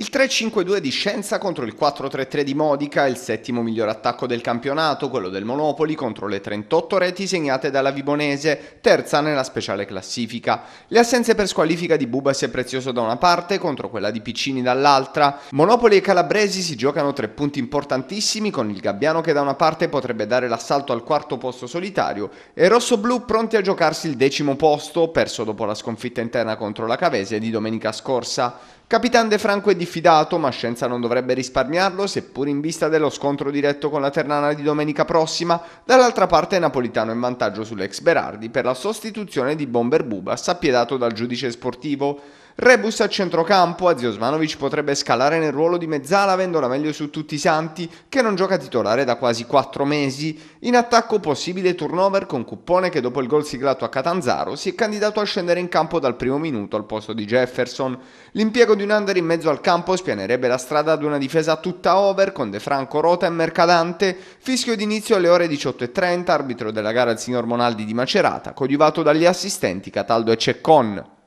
Il 3-5-2 di Scienza contro il 4-3-3 di Modica, il settimo miglior attacco del campionato, quello del Monopoli contro le 38 reti segnate dalla Vibonese, terza nella speciale classifica. Le assenze per squalifica di Bubas e Prezioso da una parte contro quella di Piccini dall'altra. Monopoli e Calabresi si giocano tre punti importantissimi con il Gabbiano che da una parte potrebbe dare l'assalto al quarto posto solitario e Rosso-Blu pronti a giocarsi il decimo posto perso dopo la sconfitta interna contro la Cavese di domenica scorsa. Capitan De Franco è Di fidato, ma Scienza non dovrebbe risparmiarlo, seppur in vista dello scontro diretto con la Ternana di domenica prossima, dall'altra parte Napolitano in vantaggio sull'ex Berardi per la sostituzione di Bomber Bubas appiedato dal giudice sportivo. Rebus a centrocampo, Azio Osmanovic potrebbe scalare nel ruolo di mezzala avendo la meglio su tutti i santi, che non gioca titolare da quasi 4 mesi. In attacco possibile turnover con Cuppone che dopo il gol siglato a Catanzaro si è candidato a scendere in campo dal primo minuto al posto di Jefferson. L'impiego di un under in mezzo al campo spianerebbe la strada ad una difesa tutta over con De Franco Rota e Mercadante. Fischio d'inizio alle ore 18.30, arbitro della gara il signor Monaldi di Macerata, coadiuvato dagli assistenti Cataldo e Ceccon.